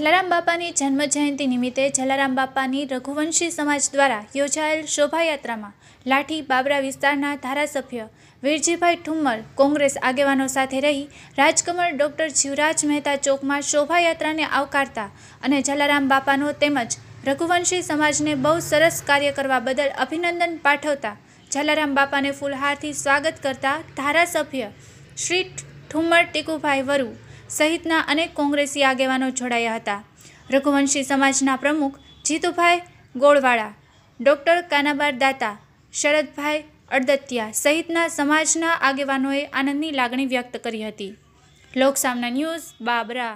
જલારામ બાપાની જન્મ જયંતિ નિમિત્તે જલારામ બાપાની રઘુવંશી સમાજ દ્વારા યોજાયેલ શોભાયાત્રામાં લાઠી બાબરા વિસ્તારના ધારાસભ્ય વીરજીભાઈ ઠુમ્મર કોંગ્રેસ આગેવાનો સાથે રહી રાજકમળ ડોક્ટર જીવરાજ મહેતા ચોકમાં શોભાયાત્રાને આવકારતા અને જલારામ બાપાનો તેમજ રઘુવંશી સમાજને બહુ સરસ કાર્ય કરવા બદલ અભિનંદન પાઠવતા જલારામ બાપાને ફૂલહારથી સ્વાગત કરતા ધારાસભ્ય શ્રી ઠુમ્મર ટીકુભાઈ વરુ સહિતના અનેક કોંગ્રેસી આગેવાનો જોડાયા હતા રઘુવંશી સમાજના પ્રમુખ જીતુભાઈ ગોળવાળા ડૉક્ટર કાનાબાર દાતા શરદભાઈ અડદત્યા સહિતના સમાજના આગેવાનોએ આનંદની લાગણી વ્યક્ત કરી હતી લોકસામના ન્યૂઝ બાબરા